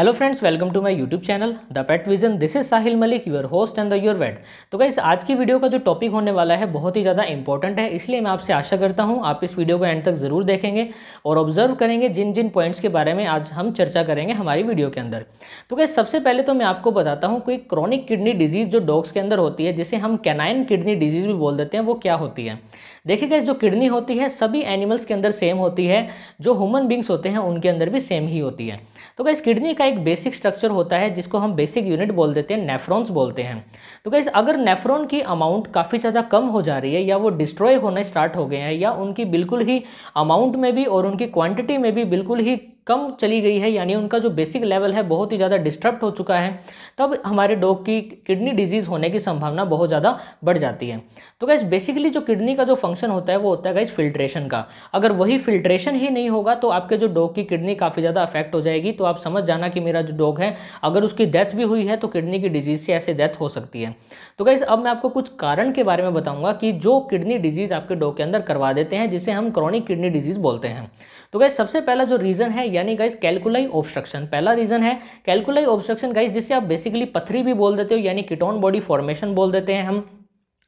hello friends welcome to my YouTube channel the pet vision this is Sahil Malik your host and the your vet तो guys आज की video का जो topic होने वाला है बहुत ही ज़्यादा इंपॉर्टेंट है इसलिए मैं आपसे आशा करता हूं आप इस वीडियो को एंड तक ज़रूर देखेंगे और ऑब्जर्व करेंगे जिन जिन पॉइंट्स के बारे में आज हम चर्चा करेंगे हमारी वीडियो के अंदर तो गाइस सबसे पहले तो मैं आपको बताता हूँ कोई क्रॉनिक किडनी डिजीज़ जो डॉग्स के अंदर होती है जिसे हम कैनाइन किडनी डिजीज़ भी बोल देते हैं वो क्या होती है देखिएगा जो किडनी होती है सभी एनिमल्स के अंदर सेम होती है जो ह्यूमन बींग्स होते हैं उनके अंदर भी सेम ही होती है तो गैस किडनी का एक बेसिक स्ट्रक्चर होता है जिसको हम बेसिक यूनिट बोल देते हैं नेफ्रॉन्स बोलते हैं तो गैस अगर नेफ्रॉन की अमाउंट काफ़ी ज़्यादा कम हो जा रही है या वो डिस्ट्रॉय होने स्टार्ट हो गए हैं या उनकी बिल्कुल ही अमाउंट में भी और उनकी क्वान्टिटी में भी बिल्कुल ही कम चली गई है यानी उनका जो बेसिक लेवल है बहुत ही ज़्यादा डिस्टर्ब हो चुका है तब हमारे डॉग की किडनी डिजीज़ होने की संभावना बहुत ज़्यादा बढ़ जाती है तो गैस बेसिकली जो किडनी का जो फंक्शन होता है वो होता है गैस फिल्ट्रेशन का अगर वही फिल्ट्रेशन ही नहीं होगा तो आपके जो डॉग की किडनी काफ़ी ज़्यादा अफेक्ट हो जाएगी तो आप समझ जाना कि मेरा जो डॉग है अगर उसकी डेथ भी हुई है तो किडनी की डिजीज़ से ऐसे डेथ हो सकती है तो गैस अब मैं आपको कुछ कारण के बारे में बताऊँगा कि जो किडनी डिजीज़ आपके डॉग के अंदर करवा देते हैं जिसे हम क्रॉनिक किडनी डिजीज़ बोलते हैं तो गैस सबसे पहला जो रीज़न है यानी गाइज कैलकुलाई ऑब्स्ट्रक्शन पहला रीजन है कैलकुलाई ऑब्स्ट्रक्शन गाइज जिसे आप बेसिकली पथरी भी बोल देते हो यानी किटोन बॉडी फॉर्मेशन बोल देते हैं हम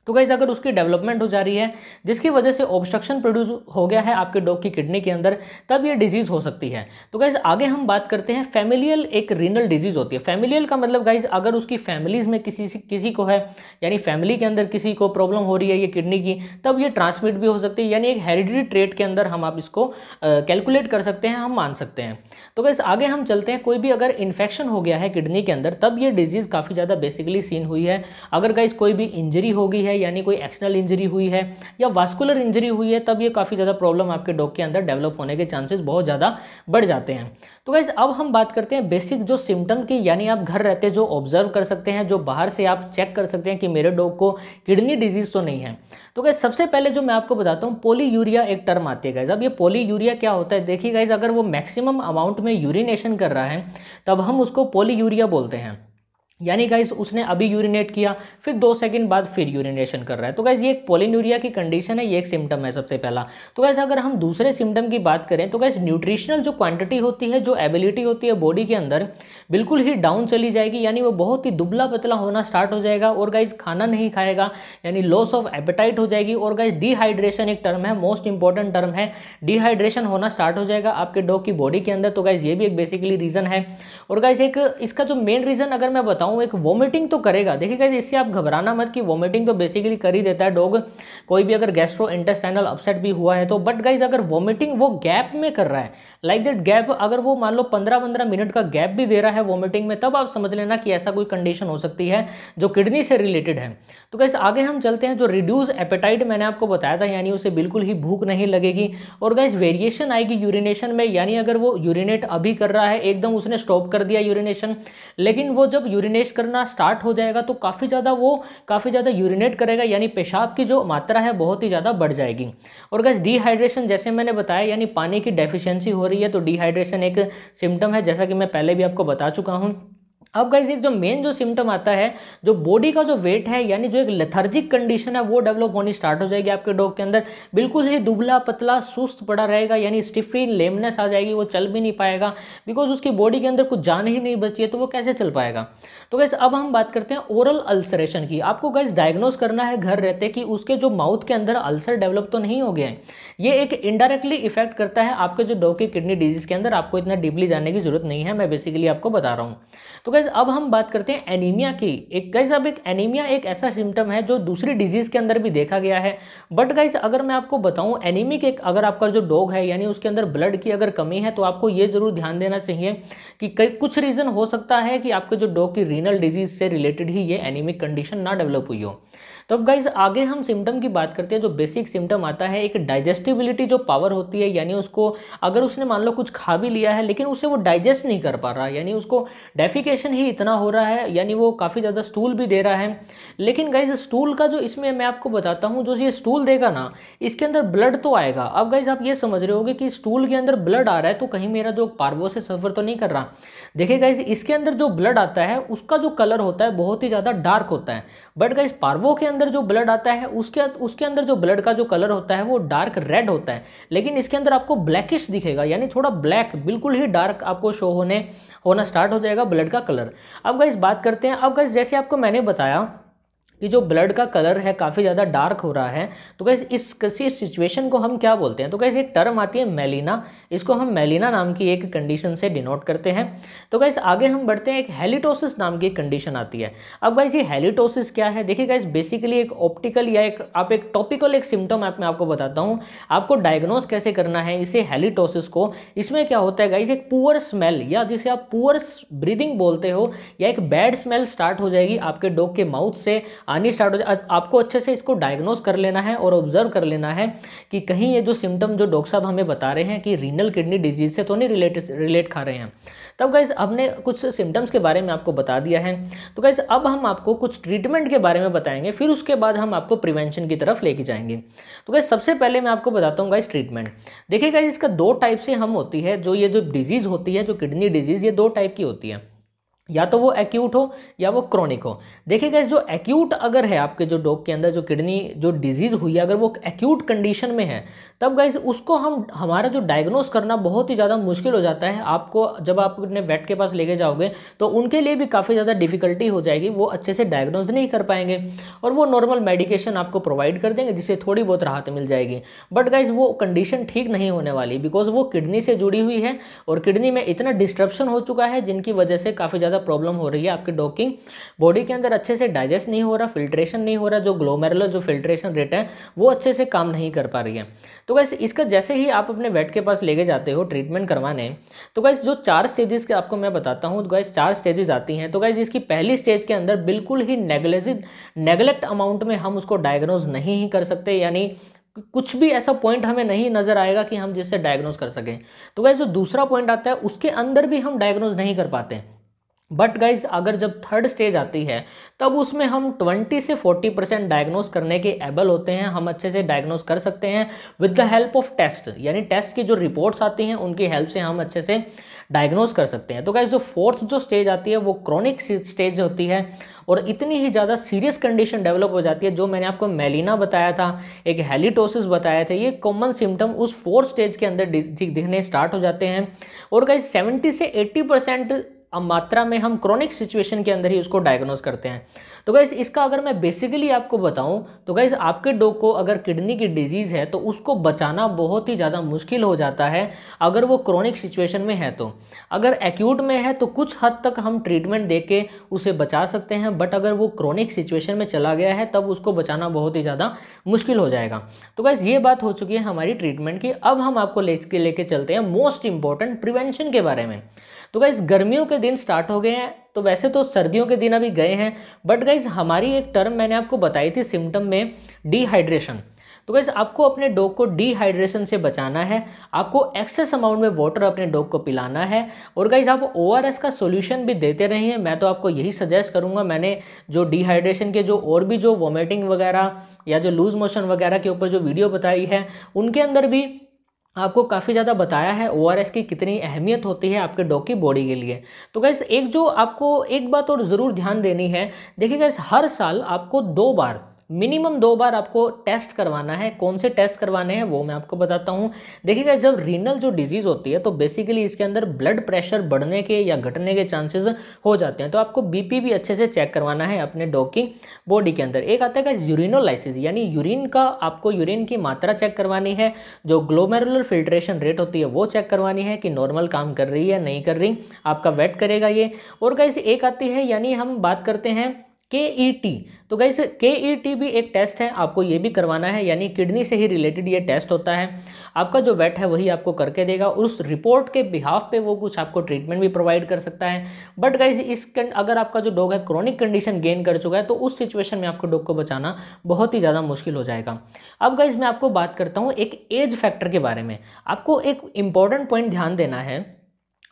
तो गाइज अगर उसकी डेवलपमेंट हो जा रही है जिसकी वजह से ऑब्स्ट्रक्शन प्रोड्यूस हो गया है आपके डॉग की किडनी के अंदर तब ये डिजीज़ हो सकती है तो गाइज आगे हम बात करते हैं फैमिलियल एक रीनल डिजीज़ होती है फैमिलियल का मतलब गाइज अगर उसकी फैमिलीज़ में किसी किसी को है यानी फैमिली के अंदर किसी को प्रॉब्लम हो रही है ये किडनी की तब ये ट्रांसमिट भी हो सकती है यानी एक हेरिडिटी ट्रेट के अंदर हम आप इसको कैलकुलेट कर सकते हैं हम मान सकते हैं तो गाइज आगे हम चलते हैं कोई भी अगर इन्फेक्शन हो गया है किडनी के अंदर तब ये डिजीज़ काफ़ी ज़्यादा बेसिकली सीन हुई है अगर गाइज कोई भी इंजरी हो गई है है यानी कोई एक्सटर्नल इंजरी हुई है या वास्कुलर इंजरी हुई है तब ये काफ़ी ज़्यादा प्रॉब्लम आपके डॉग के अंदर डेवलप होने के चांसेस बहुत ज़्यादा बढ़ जाते हैं तो गैस अब हम बात करते हैं बेसिक जो सिम्टम की यानी आप घर रहते जो ऑब्जर्व कर सकते हैं जो बाहर से आप चेक कर सकते हैं कि मेरे डॉग को किडनी डिजीज़ तो नहीं है तो गैस सबसे पहले जो मैं आपको बताता हूँ पोली यूरिया एक टर्म आती है गैस अब ये पोली यूरिया क्या होता है देखिए गाइज अगर वो मैक्सिमम अमाउंट में यूरिनेशन कर रहा है तब हम उसको पोली यूरिया बोलते हैं यानी गाइस उसने अभी यूरिनेट किया फिर दो सेकंड बाद फिर यूरिनेशन कर रहा है तो गाइस ये एक पोलिन्यूरिया की कंडीशन है ये एक सिम्टम है सबसे पहला तो गाइस अगर हम दूसरे सिम्टम की बात करें तो गाइस न्यूट्रिशनल जो क्वांटिटी होती है जो एबिलिटी होती है बॉडी के अंदर बिल्कुल ही डाउन चली जाएगी यानी वो बहुत ही दुबला पतला होना स्टार्ट हो जाएगा और गाइज खाना नहीं खाएगा यानी लॉस ऑफ एपेटाइट हो जाएगी और गाइज डिहाइड्रेशन एक टर्म है मोस्ट इंपॉर्टेंट टर्म है डिहाइड्रेशन होना स्टार्ट हो जाएगा आपके डॉग की बॉडी के अंदर तो गाइज ये भी एक बेसिकली रीज़न है और गाइज एक इसका जो मेन रीज़न अगर मैं बताऊँ बताऊँ एक वोमिटिंग तो करेगा देखिए कैसे इससे आप घबराना मत कि वोमिटिंग तो बेसिकली कर ही देता है डॉग कोई भी अगर गैस्ट्रो इंटेस्टाइनल अपसेट भी हुआ है तो बट गाइज अगर वोमिटिंग वो गैप में कर रहा है लाइक दैट गैप अगर वो मान लो पंद्रह पंद्रह मिनट का गैप भी दे रहा है वोमिटिंग में तब आप समझ लेना कि ऐसा कोई कंडीशन हो सकती है जो किडनी से रिलेटेड है तो गाइज आगे हम चलते हैं जो रिड्यूस एपेटाइट मैंने आपको बताया था यानी उसे बिल्कुल ही भूख नहीं लगेगी और गाइज वेरिएशन आएगी यूरिनेशन में यानी अगर वो यूरिनेट अभी कर रहा है एकदम उसने स्टॉप कर दिया यूरिनेशन लेकिन वो जब यूरिन यूरिनेट करना स्टार्ट हो जाएगा तो काफ़ी ज़्यादा वो काफ़ी ज़्यादा यूरिनेट करेगा यानी पेशाब की जो मात्रा है बहुत ही ज़्यादा बढ़ जाएगी और गैस डिहाइड्रेशन जैसे मैंने बताया यानी पानी की डेफिशिएंसी हो रही है तो डिहाइड्रेशन एक सिम्टम है जैसा कि मैं पहले भी आपको बता चुका हूँ अब गाइज एक जो मेन जो सिम्टम आता है जो बॉडी का जो वेट है यानी जो एक लेथर्जिक कंडीशन है वो डेवलप होनी स्टार्ट हो जाएगी आपके डॉग के अंदर बिल्कुल ही दुबला पतला सुस्त पड़ा रहेगा यानी स्टिफरी लेमनेस आ जाएगी वो चल भी नहीं पाएगा बिकॉज उसकी बॉडी के अंदर कुछ जान ही नहीं बची है तो वो कैसे चल पाएगा तो गैस अब हम बात करते हैं ओरल अल्सरेशन की आपको गैस डायग्नोज करना है घर रहते कि उसके जो माउथ के अंदर अल्सर डेवलप तो नहीं हो गया है ये एक इनडायरेक्टली इफेक्ट करता है आपके जो डॉग की किडनी डिजीज़ के अंदर आपको इतना डीपली जाने की जरूरत नहीं है मैं बेसिकली आपको बता रहा हूँ तो गैस गैस अब हम बात करते हैं एनीमिया की एक गैस अब एक एनीमिया एक ऐसा सिम्टम है जो दूसरी डिजीज़ के अंदर भी देखा गया है बट गैस अगर मैं आपको बताऊं एनीमिक एक अगर आपका जो डॉग है यानी उसके अंदर ब्लड की अगर कमी है तो आपको ये ज़रूर ध्यान देना चाहिए कि कई कुछ रीज़न हो सकता है कि आपके जो डॉग की रीनल डिजीज़ से रिलेटेड ही ये एनीमिक कंडीशन ना डेवलप हुई हो तो अब गाइज आगे हम सिम्टम की बात करते हैं जो बेसिक सिम्टम आता है एक डाइजेस्टिबिलिटी जो पावर होती है यानी उसको अगर उसने मान लो कुछ खा भी लिया है लेकिन उसे वो डाइजेस्ट नहीं कर पा रहा यानी उसको डेफिकेशन ही इतना हो रहा है यानी वो काफ़ी ज़्यादा स्टूल भी दे रहा है लेकिन गाइज स्टूल का जो इसमें मैं आपको बताता हूँ जो ये स्टूल देगा ना इसके अंदर ब्लड तो आएगा अब गाइज आप ये समझ रहे होगे कि स्टूल के अंदर ब्लड आ रहा है तो कहीं मेरा जो पार्वो से सफ़र तो नहीं कर रहा देखिए गाइज इसके अंदर जो ब्लड आता है उसका जो कलर होता है बहुत ही ज़्यादा डार्क होता है बट गाइज पार्वो के अंदर अंदर जो ब्लड आता है उसके अं-, उसके अंदर जो ब्लड का जो कलर होता है वो डार्क रेड होता है लेकिन इसके अंदर आपको ब्लैकिश दिखेगा यानी थोड़ा ब्लैक बिल्कुल ही डार्क आपको शो होने होना स्टार्ट हो जाएगा ब्लड का कलर अब गाइस बात करते हैं अब गाइस जैसे आपको मैंने बताया कि जो ब्लड का कलर है काफ़ी ज़्यादा डार्क हो रहा है तो कैसे इस किसी सिचुएशन को हम क्या बोलते हैं तो कैसे एक टर्म आती है मेलिना इसको हम मेलिना नाम की एक कंडीशन से डिनोट करते हैं तो कैसे आगे हम बढ़ते हैं एक हेलीटोसिस नाम की कंडीशन आती है अब वैसे हेलीटोसिस क्या है देखिए कैसे बेसिकली एक ऑप्टिकल या एक आप एक टॉपिकल एक सिम्टम आप मैं आपको बताता हूँ आपको डायग्नोज कैसे करना है इसे हेलीटोसिस को इसमें क्या होता है गाइस एक पुअर स्मेल या जिसे आप पुअर ब्रीदिंग बोलते हो या एक बैड स्मेल स्टार्ट हो जाएगी आपके डॉग के माउथ से आनी स्टार्ट हो जाए आपको अच्छे से इसको डायग्नोस कर लेना है और ऑब्जर्व कर लेना है कि कहीं ये जो सिम्टम जो डॉक्टर साहब हमें बता रहे हैं कि रीनल किडनी डिजीज से तो नहीं रिलेट रिलेट खा रहे हैं तब गाइज हमने कुछ सिम्टम्स के बारे में आपको बता दिया है तो गाइज अब हम आपको कुछ ट्रीटमेंट के बारे में बताएंगे फिर उसके बाद हम आपको प्रिवेंशन की तरफ लेके जाएंगे तो गाइज सबसे पहले मैं आपको बताता हूँ गाइज ट्रीटमेंट देखिए गाइज इसका दो टाइप से हम होती है जो ये जो डिजीज़ होती है जो किडनी डिजीज़ ये दो टाइप की होती है या तो वो एक्यूट हो या वो क्रॉनिक हो देखिए गैस जो एक्यूट अगर है आपके जो डॉग के अंदर जो किडनी जो डिजीज़ हुई है अगर वो एक्यूट कंडीशन में है तब गैस उसको हम हमारा जो डायग्नोस करना बहुत ही ज़्यादा मुश्किल हो जाता है आपको जब आप अपने वेट के पास लेके जाओगे तो उनके लिए भी काफ़ी ज़्यादा डिफिकल्टी हो जाएगी वो अच्छे से डायग्नोज नहीं कर पाएंगे और वो नॉर्मल मेडिकेशन आपको प्रोवाइड कर देंगे जिससे थोड़ी बहुत राहत मिल जाएगी बट गाइज वो कंडीशन ठीक नहीं होने वाली बिकॉज वो किडनी से जुड़ी हुई है और किडनी में इतना डिस्ट्रप्शन हो चुका है जिनकी वजह से काफ़ी ज़्यादा ज़्यादा प्रॉब्लम हो रही है आपकी डॉकिंग बॉडी के अंदर अच्छे से डाइजेस्ट नहीं हो रहा फिल्ट्रेशन नहीं हो रहा जो ग्लोमेरुलर जो फिल्ट्रेशन रेट है वो अच्छे से काम नहीं कर पा रही है तो कैसे इसका जैसे ही आप अपने वेट के पास लेके जाते हो ट्रीटमेंट करवाने तो गैस जो चार स्टेजेस के आपको मैं बताता हूँ तो गैस चार स्टेजेस आती हैं तो गैस इसकी पहली स्टेज के अंदर बिल्कुल ही नेगलेजिड नेगलेक्ट अमाउंट में हम उसको डायग्नोज नहीं ही कर सकते यानी कुछ भी ऐसा पॉइंट हमें नहीं नज़र आएगा कि हम जिससे डायग्नोज कर सकें तो गैस जो दूसरा पॉइंट आता है उसके अंदर भी हम डायग्नोज नहीं कर पाते हैं बट गाइज अगर जब थर्ड स्टेज आती है तब उसमें हम 20 से 40 परसेंट डायग्नोज करने के एबल होते हैं हम अच्छे से डायग्नोज कर सकते हैं with the help of test यानी टेस्ट की जो रिपोर्ट्स आती हैं उनकी हेल्प से हम अच्छे से डायग्नोज कर सकते हैं तो गाइज जो फोर्थ जो स्टेज आती है वो क्रॉनिक स्टेज होती है और इतनी ही ज़्यादा सीरियस कंडीशन डेवलप हो जाती है जो मैंने आपको मेलिना बताया था एक हेलीटोसिस बताया था ये कॉमन सिम्टम उस फोर्थ स्टेज के अंदर दिखने स्टार्ट हो जाते हैं और गाइज सेवेंटी से एट्टी परसेंट अब मात्रा में हम क्रॉनिक सिचुएशन के अंदर ही उसको डायग्नोज करते हैं तो गैस इसका अगर मैं बेसिकली आपको बताऊं तो गैस आपके डॉग को अगर किडनी की डिजीज़ है तो उसको बचाना बहुत ही ज़्यादा मुश्किल हो जाता है अगर वो क्रॉनिक सिचुएशन में है तो अगर एक्यूट में है तो कुछ हद तक हम ट्रीटमेंट दे के उसे बचा सकते हैं बट अगर वो क्रॉनिक सिचुएशन में चला गया है तब उसको बचाना बहुत ही ज़्यादा मुश्किल हो जाएगा तो गैस ये बात हो चुकी है हमारी ट्रीटमेंट की अब हम आपको ले लेके चलते हैं मोस्ट इंपॉर्टेंट प्रिवेंशन के बारे में तो गाइज गर्मियों के दिन स्टार्ट हो गए हैं तो वैसे तो सर्दियों के दिन अभी गए हैं बट गाइज हमारी एक टर्म मैंने आपको बताई थी सिम्टम में डिहाइड्रेशन तो गैस आपको अपने डॉग को डिहाइड्रेशन से बचाना है आपको एक्सेस अमाउंट में वाटर अपने डॉग को पिलाना है और गाइज आप ओ का सोल्यूशन भी देते रहिए मैं तो आपको यही सजेस्ट करूँगा मैंने जो डिहाइड्रेशन के जो और भी जो वॉमिटिंग वगैरह या जो लूज मोशन वगैरह के ऊपर जो वीडियो बताई है उनके अंदर भी आपको काफ़ी ज़्यादा बताया है ओ की कितनी अहमियत होती है आपके डॉग की बॉडी के लिए तो गैस एक जो आपको एक बात और ज़रूर ध्यान देनी है देखिए गैस हर साल आपको दो बार मिनिमम दो बार आपको टेस्ट करवाना है कौन से टेस्ट करवाने हैं वो मैं आपको बताता हूँ देखिएगा जब रीनल जो डिजीज़ होती है तो बेसिकली इसके अंदर ब्लड प्रेशर बढ़ने के या घटने के चांसेस हो जाते हैं तो आपको बीपी भी अच्छे से चेक करवाना है अपने डॉग की बॉडी के अंदर एक आता है यूरिनोलाइसिस यानी यूरिन का आपको यूरिन की मात्रा चेक करवानी है जो ग्लोमेरुलर फिल्ट्रेशन रेट होती है वो चेक करवानी है कि नॉर्मल काम कर रही है नहीं कर रही आपका वेट करेगा ये और कैसे एक आती है यानी हम बात करते हैं के ई टी तो गाइस के ई टी भी एक टेस्ट है आपको ये भी करवाना है यानी किडनी से ही रिलेटेड ये टेस्ट होता है आपका जो वेट है वही आपको करके देगा उस रिपोर्ट के बिहाफ पे वो कुछ आपको ट्रीटमेंट भी प्रोवाइड कर सकता है बट गाइज इस अगर आपका जो डॉग है क्रॉनिक कंडीशन गेन कर चुका है तो उस सिचुएशन में आपको डॉग को बचाना बहुत ही ज़्यादा मुश्किल हो जाएगा अब गाइज मैं आपको बात करता हूँ एक एज फैक्टर के बारे में आपको एक इम्पॉर्टेंट पॉइंट ध्यान देना है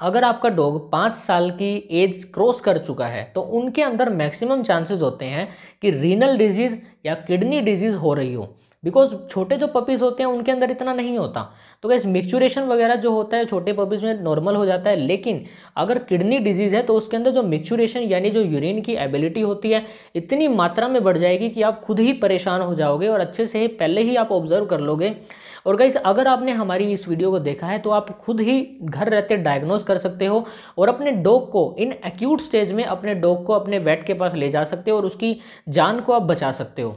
अगर आपका डॉग पाँच साल की एज क्रॉस कर चुका है तो उनके अंदर मैक्सिमम चांसेस होते हैं कि रीनल डिजीज़ या किडनी डिजीज़ हो रही हो बिकॉज छोटे जो पपीज़ होते हैं उनके अंदर इतना नहीं होता तो गैस मिक्चुरेशन वगैरह जो होता है छोटे पपीज़ में नॉर्मल हो जाता है लेकिन अगर किडनी डिजीज़ है तो उसके अंदर जो मिक्चुरेशन यानी जो यूरिन की एबिलिटी होती है इतनी मात्रा में बढ़ जाएगी कि आप खुद ही परेशान हो जाओगे और अच्छे से ही पहले ही आप ऑब्जर्व कर लोगे और गैस अगर आपने हमारी इस वीडियो को देखा है तो आप खुद ही घर रहते डायग्नोज कर सकते हो और अपने डॉग को इन एक्यूट स्टेज में अपने डॉग को अपने वेट के पास ले जा सकते हो और उसकी जान को आप बचा सकते हो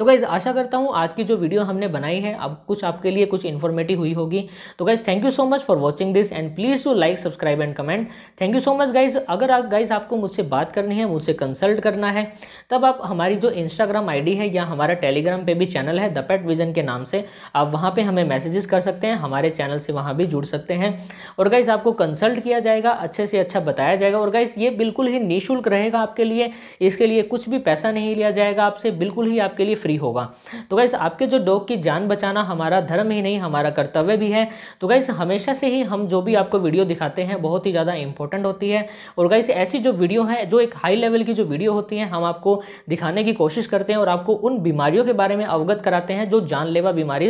तो गाइज़ आशा करता हूँ आज की जो वीडियो हमने बनाई है अब कुछ आपके लिए कुछ इन्फॉर्मेटिव हुई होगी तो guys thank you so much for watching this and please to like subscribe and comment thank you so much guys अगर आप गाइज़ आपको मुझसे बात करनी है मुझसे कंसल्ट करना है तब आप हमारी जो इंस्टाग्राम आई है या हमारा टेलीग्राम पर भी चैनल है द पेट विजन के नाम से आप वहाँ पर हमें मैसेजेस कर सकते हैं हमारे चैनल से वहाँ भी जुड़ सकते हैं और गाइज़ आपको कंसल्ट किया जाएगा अच्छे से अच्छा बताया जाएगा और गाइज़ ये बिल्कुल ही निःशुल्क रहेगा आपके लिए इसके लिए कुछ भी पैसा नहीं लिया जाएगा आपसे बिल्कुल ही आपके लिए फ्री फ्री होगा तो गैस आपके जो डॉग की जान बचाना हमारा धर्म ही नहीं हमारा कर्तव्य भी है तो गैस हमेशा से ही हम जो भी आपको वीडियो दिखाते हैं बहुत ही ज़्यादा इंपॉर्टेंट होती है और गैस ऐसी जो वीडियो है जो एक हाई लेवल की जो वीडियो होती है हम आपको दिखाने की कोशिश करते हैं और आपको उन बीमारियों के बारे में अवगत कराते हैं जो जानलेवा बीमारी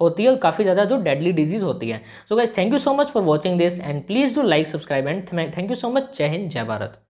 होती है और काफ़ी ज़्यादा जो डेडली डिजीज़ होती है so guys thank you so much for watching this and please do like subscribe and thank you so much जय हिंद जय भारत